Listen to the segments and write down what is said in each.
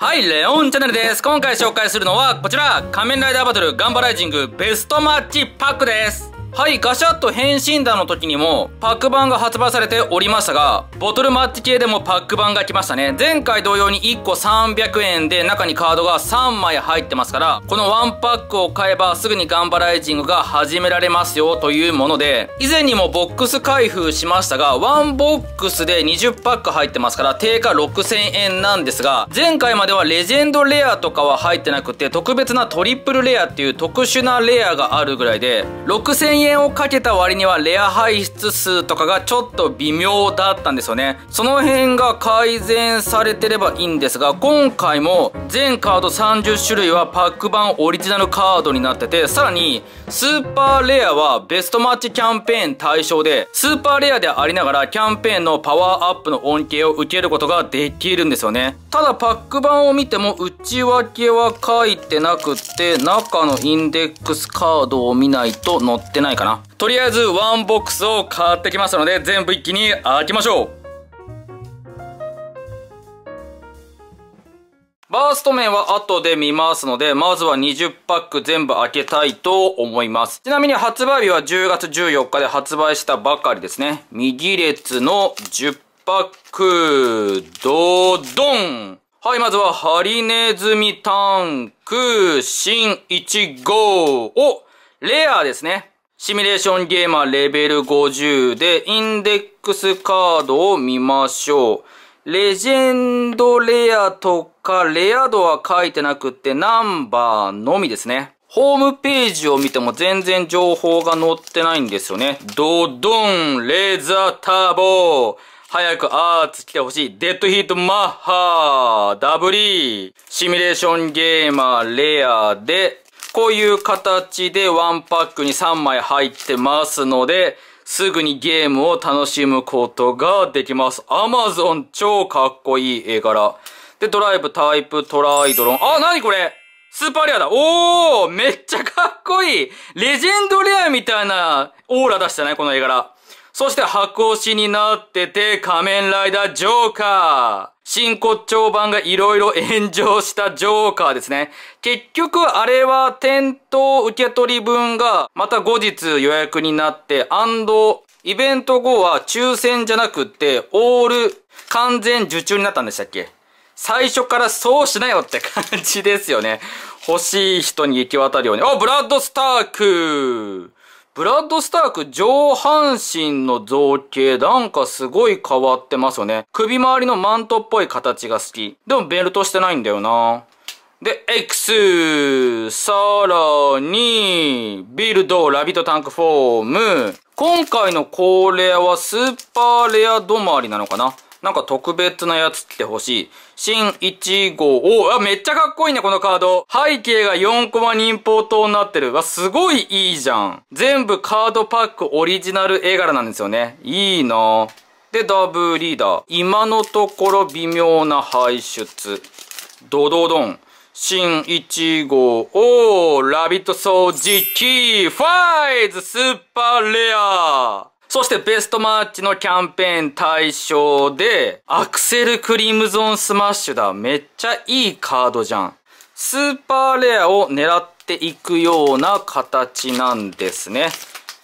はい、レオンチャンネルです。今回紹介するのはこちら、仮面ライダーバトルガンバライジングベストマッチパックです。はい、ガシャッと変身弾の時にもパック版が発売されておりましたが、ボトルマッチ系でもパック版が来ましたね。前回同様に1個300円で中にカードが3枚入ってますから、この1パックを買えばすぐにガンバライジングが始められますよというもので、以前にもボックス開封しましたが、1ボックスで20パック入ってますから、定価6000円なんですが、前回まではレジェンドレアとかは入ってなくて、特別なトリプルレアっていう特殊なレアがあるぐらいで、6000円円をかけた割にはレア排出数とかがちょっと微妙だったんですよね。その辺が改善されてればいいんですが、今回も全カード30種類はパック版オリジナルカードになってて、さらにスーパーレアはベストマッチキャンペーン対象で、スーパーレアでありながらキャンペーンのパワーアップの恩恵を受けることができるんですよね。ただパック版を見ても内訳は書いてなくて、中のインデックスカードを見ないと載ってないないかな。とりあえずワンボックスを買ってきましたので、全部一気に開きましょう。バースト面は後で見ますので、まずは20パック全部開けたいと思います。ちなみに発売日は10月14日で発売したばかりですね。右列の10パック、ドドンはい、まずは、ハリネズミタンク、新1号を、レアですね。シミュレーションゲーマーレベル50でインデックスカードを見ましょう。レジェンドレアとかレア度は書いてなくてナンバーのみですね。ホームページを見ても全然情報が載ってないんですよね。ドドンレザーターボー早くアーツ来てほしい。デッドヒートマッハダブリーシミュレーションゲーマーレアでこういう形で1パックに3枚入ってますので、すぐにゲームを楽しむことができます。Amazon 超かっこいい絵柄。で、ドライブ、タイプ、トライドロン。あ、なにこれスーパーレアだおーめっちゃかっこいいレジェンドレアみたいなオーラ出したね、この絵柄。そして箱押しになってて、仮面ライダージョーカー真骨頂版が色々炎上したジョーカーですね。結局あれは店頭受け取り分がまた後日予約になって、イベント後は抽選じゃなくて、オール完全受注になったんでしたっけ最初からそうしなよって感じですよね。欲しい人に行き渡るように。あ、ブラッドスタークブラッド・スターク上半身の造形なんかすごい変わってますよね。首周りのマントっぽい形が好き。でもベルトしてないんだよな。で、X! さらに、ビルド、ラビットタンクフォーム。今回の恒例はスーパーレア止まりなのかななんか特別なやつ来てほしい。新1号。おあ、めっちゃかっこいいね、このカード。背景が4コマ忍法刀になってる。わ、すごいいいじゃん。全部カードパックオリジナル絵柄なんですよね。いいなで、ダブリーダー。今のところ微妙な排出。ドドドン。新1号。おー、ラビット掃除機。ファイズスーパーレアそしてベストマッチのキャンペーン対象で、アクセルクリムゾンスマッシュだ。めっちゃいいカードじゃん。スーパーレアを狙っていくような形なんですね。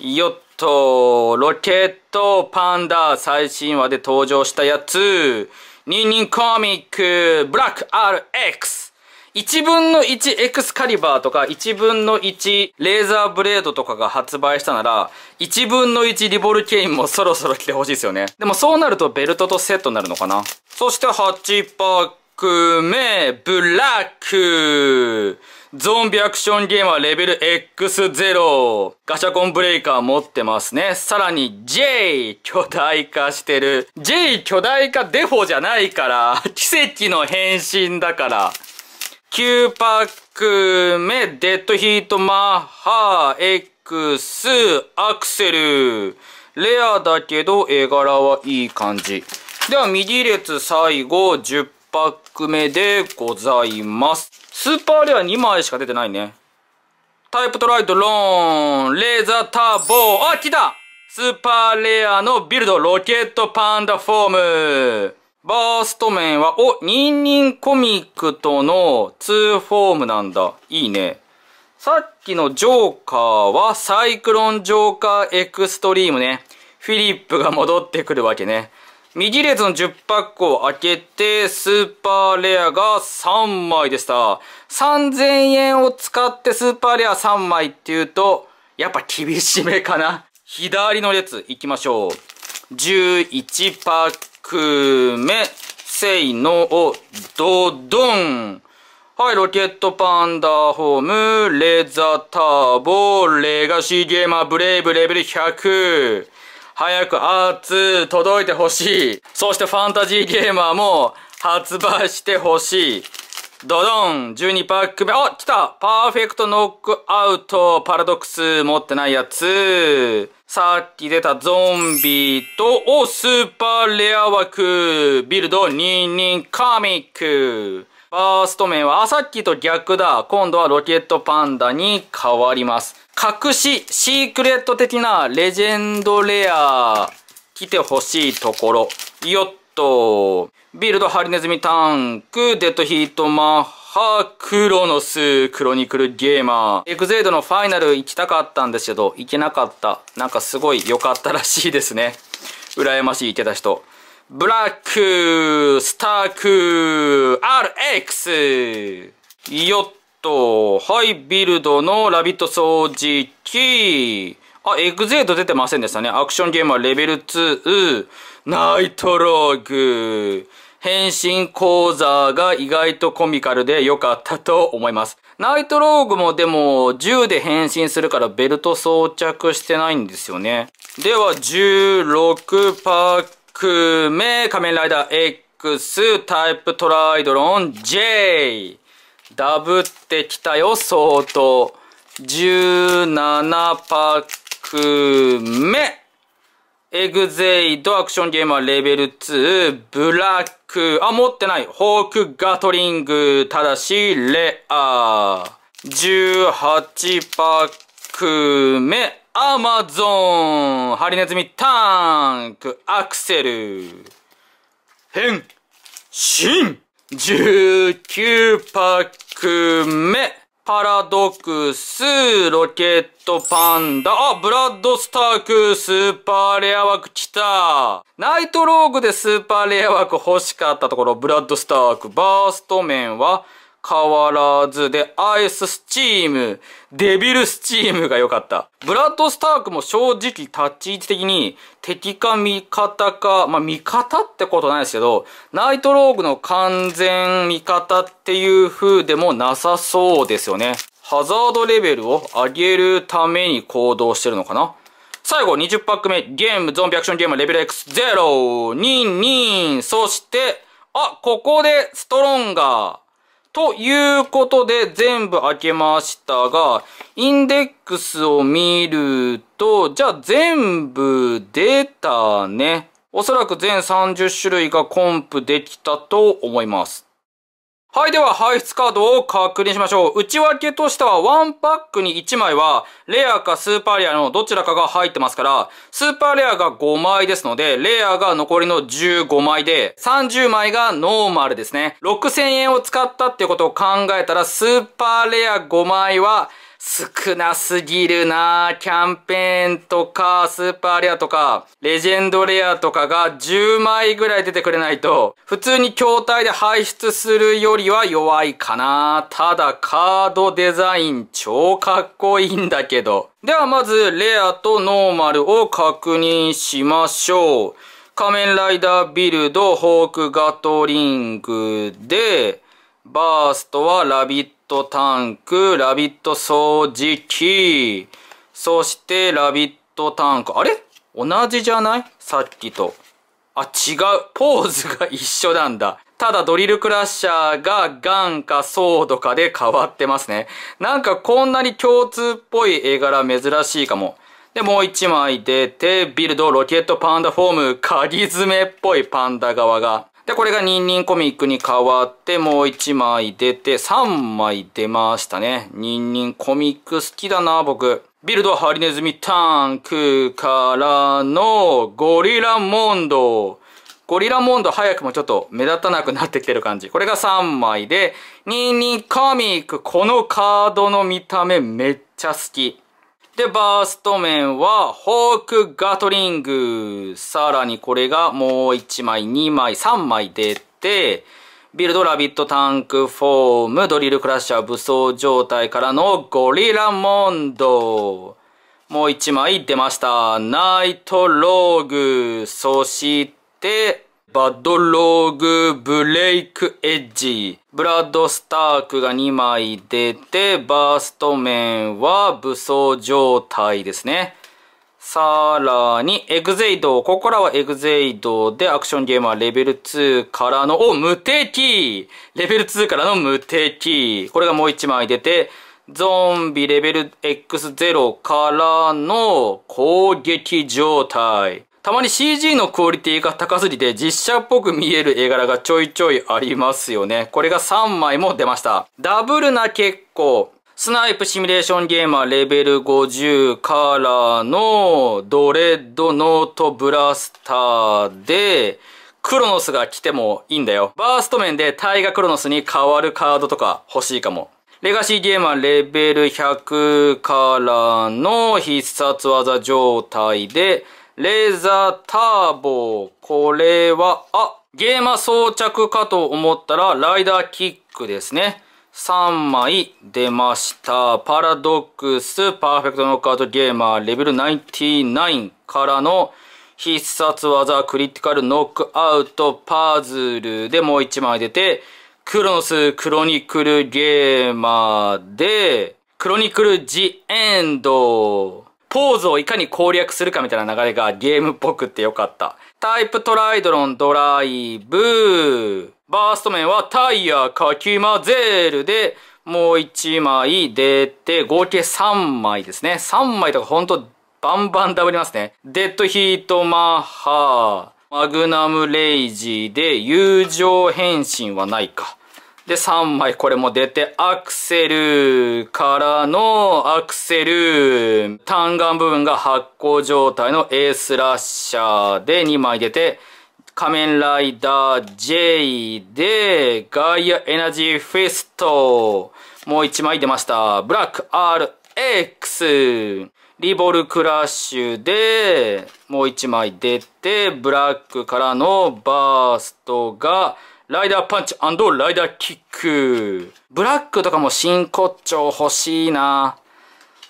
よっと、ロケットパンダ最新話で登場したやつ。ニンニンコミックブラック RX。1分の1エクスカリバーとか1分の1レーザーブレードとかが発売したなら1分の1リボルケインもそろそろ来てほしいですよね。でもそうなるとベルトとセットになるのかな。そして8パック目、ブラック。ゾンビアクションゲームはレベル X0。ガシャコンブレイカー持ってますね。さらに J 巨大化してる。J 巨大化デフォじゃないから、奇跡の変身だから。9パック目、デッドヒートマッハ X アクセル。レアだけど絵柄はいい感じ。では右列最後10パック目でございます。スーパーレア2枚しか出てないね。タイプトライドローン、レーザーターボー、あ、来たスーパーレアのビルド、ロケットパンダフォーム。バースト面は、お、ニンニンコミックとの2フォームなんだ。いいね。さっきのジョーカーはサイクロンジョーカーエクストリームね。フィリップが戻ってくるわけね。右列の10パックを開けて、スーパーレアが3枚でした。3000円を使ってスーパーレア3枚っていうと、やっぱ厳しめかな。左の列行きましょう。11パッくめ、せいのを、どどん。はい、ロケットパンダホーム、レザーターボ、レガシーゲーマーブレイブレベル100。早くアーツ届いてほしい。そしてファンタジーゲーマーも発売してほしい。ドドン !12 パック目。あ来たパーフェクトノックアウトパラドックス持ってないやつさっき出たゾンビと、おスーパーレア枠ビルドニニンカミックファースト面は、あ、さっきと逆だ。今度はロケットパンダに変わります。隠し、シークレット的なレジェンドレア、来てほしいところ。よっと。ビルド、ハリネズミ、タンク、デッドヒート、マッハ、クロノス、クロニクル、ゲーマー。エグゼードのファイナル行きたかったんですけど、行けなかった。なんかすごい良かったらしいですね。羨ましい、行けた人。ブラック、スターク、RX。よっと、はい、ビルドのラビット掃除機。あ、エグゼード出てませんでしたね。アクションゲームはレベル2、ナイトローグ。変身講座が意外とコミカルで良かったと思います。ナイトローグもでも銃で変身するからベルト装着してないんですよね。では16パック目仮面ライダー X タイプトライドロン J ダブってきたよ相当17パック目エグゼイド、アクションゲームはレベル2、ブラック、あ、持ってない。ホークガトリング、ただし、レア。18パック目、アマゾン、ハリネズミタンク、アクセル、変、新、!19 パック目、パラドックス、ロケットパンダ、あ、ブラッドスターク、スーパーレア枠来た。ナイトローグでスーパーレア枠欲しかったところ、ブラッドスターク、バースト面は、変わらずで、アイススチーム、デビルスチームが良かった。ブラッド・スタークも正直立ち位置的に敵か味方か、まあ味方ってことないですけど、ナイトローグの完全味方っていう風でもなさそうですよね。ハザードレベルを上げるために行動してるのかな最後20パック目、ゲーム、ゾンビアクションゲーム、レベル X0、22、そして、あ、ここでストロンガー。ということで、全部開けましたが、インデックスを見ると、じゃあ全部出たね。おそらく全30種類がコンプできたと思います。はい、では排出カードを確認しましょう。内訳としては1パックに1枚はレアかスーパーレアのどちらかが入ってますから、スーパーレアが5枚ですので、レアが残りの15枚で、30枚がノーマルですね。6000円を使ったってことを考えたら、スーパーレア5枚は少なすぎるなキャンペーンとか、スーパーレアとか、レジェンドレアとかが10枚ぐらい出てくれないと、普通に筐体で排出するよりは弱いかなただカードデザイン超かっこいいんだけど。ではまず、レアとノーマルを確認しましょう。仮面ライダービルド、ホークガトリングで、バーストはラビットトタンク、ラビット掃除機、そしてラビットタンク。あれ同じじゃないさっきと。あ、違う。ポーズが一緒なんだ。ただドリルクラッシャーがガンかソードかで変わってますね。なんかこんなに共通っぽい絵柄珍しいかも。で、もう一枚出て、ビルド、ロケットパンダフォーム、鍵爪っぽいパンダ側が。で、これがニンニンコミックに変わって、もう1枚出て、3枚出ましたね。ニンニンコミック好きだな、僕。ビルドハリネズミタンクからのゴリラモンド。ゴリラモンド早くもちょっと目立たなくなってきてる感じ。これが3枚で、ニンニンコミック。このカードの見た目めっちゃ好き。で、バースト面は、ホークガトリング。さらにこれがもう1枚、2枚、3枚出て、ビルド、ラビット、タンク、フォーム、ドリルクラッシャー、武装状態からのゴリラモンド。もう1枚出ました。ナイトローグ。そして、バッドローグ、ブレイク、エッジ。ブラッド・スタークが2枚出て、バースト面は武装状態ですね。さらに、エグゼイド。ここからはエグゼイドで、アクションゲームはレベル2からの、お、無敵レベル2からの無敵これがもう1枚出て、ゾンビレベル X0 からの攻撃状態。たまに CG のクオリティが高すぎて実写っぽく見える絵柄がちょいちょいありますよね。これが3枚も出ました。ダブルな結構。スナイプシミュレーションゲーマーレベル50からのドレッドノートブラスターで、クロノスが来てもいいんだよ。バースト面でタイガクロノスに変わるカードとか欲しいかも。レガシーゲーマーレベル100からの必殺技状態で、レーザーターボ。これは、あ、ゲーマ装着かと思ったら、ライダーキックですね。3枚出ました。パラドックス、パーフェクトノックアウトゲーマー、レベル99からの必殺技、クリティカルノックアウト、パズルでもう1枚出て、クロノス、クロニクルゲーマーで、クロニクルジエンド、ポーズをいかに攻略するかみたいな流れがゲームっぽくってよかった。タイプトライドロンドライブ。バースト面はタイヤかき混ぜるで、もう1枚出て、合計3枚ですね。3枚とかほんとバンバンダブりますね。デッドヒートマッハー、マグナムレイジーで友情変身はないか。で、3枚これも出て、アクセルからのアクセル、単眼部分が発光状態のエースラッシャーで2枚出て、仮面ライダー J で、ガイアエナジーフィスト、もう1枚出ました。ブラック RX、リボルクラッシュで、もう1枚出て、ブラックからのバーストが、ライダーパンチライダーキック。ブラックとかも真骨頂欲しいな。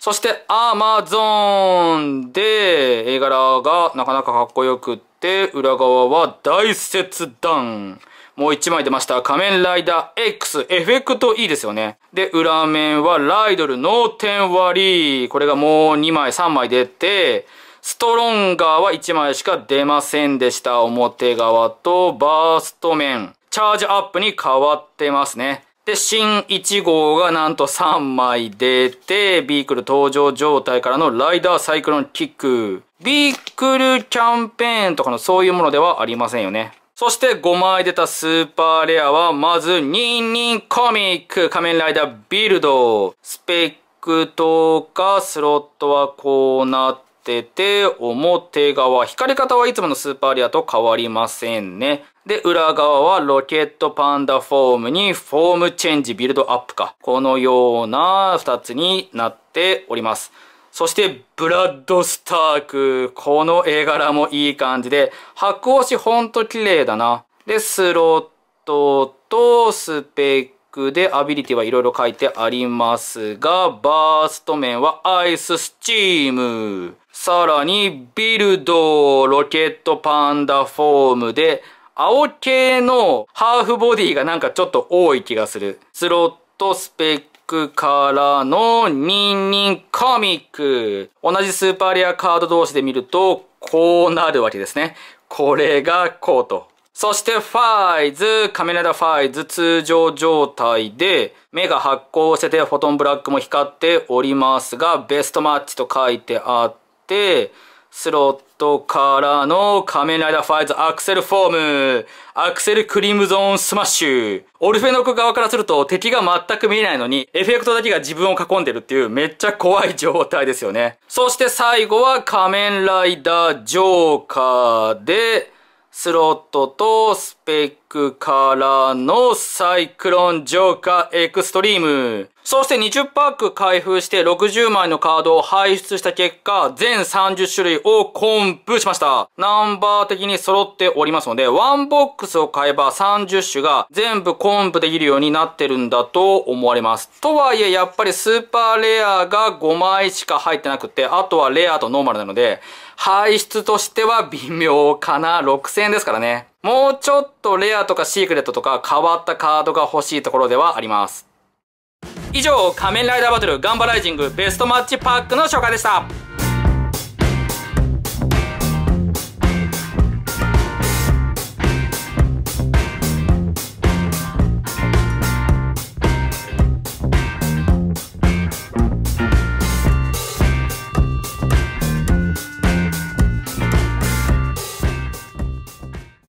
そしてアマゾンで絵柄がなかなかかっこよくって、裏側は大切断。もう一枚出ました。仮面ライダー X。エフェクトいいですよね。で、裏面はライドルの点割り。これがもう2枚、3枚出て、ストロンガーは1枚しか出ませんでした。表側とバースト面。チャージアップに変わってますね。で、新1号がなんと3枚出て、ビークル登場状態からのライダーサイクロンキック。ビークルキャンペーンとかのそういうものではありませんよね。そして5枚出たスーパーレアは、まず、ニンニンコミック、仮面ライダービルド、スペックとか、スロットはこうなっってて、表側。光り方はいつものスーパーリアと変わりませんね。で、裏側はロケットパンダフォームにフォームチェンジビルドアップか。このような2つになっております。そして、ブラッドスターク。この絵柄もいい感じで、白押しほんと綺麗だな。で、スロットとスペック。クでアビリティはいろいろ書いてありますが、バースト面はアイススチーム。さらに、ビルド、ロケットパンダフォームで、青系のハーフボディがなんかちょっと多い気がする。スロット、スペックからのニンニンコミック。同じスーパーレアカード同士で見ると、こうなるわけですね。これがこうと。そしてファイズ、カメラダファイズ通常状態で、目が発光しててフォトンブラックも光っておりますが、ベストマッチと書いてあって、スロットからの仮面ライダーファイズアクセルフォーム、アクセルクリムゾーンスマッシュ。オルフェノク側からすると敵が全く見えないのに、エフェクトだけが自分を囲んでるっていうめっちゃ怖い状態ですよね。そして最後は仮面ライダージョーカーで、スロットとスペックからのサイクロン浄化エクストリーム。そして20パック開封して60枚のカードを排出した結果、全30種類をコンプしました。ナンバー的に揃っておりますので、ワンボックスを買えば30種が全部コンプできるようになってるんだと思われます。とはいえ、やっぱりスーパーレアが5枚しか入ってなくて、あとはレアとノーマルなので、排出としては微妙かな。6000円ですからね。もうちょっとレアとかシークレットとか変わったカードが欲しいところではあります。以上、仮面ライダーバトルガンバライジングベストマッチパックの紹介でした。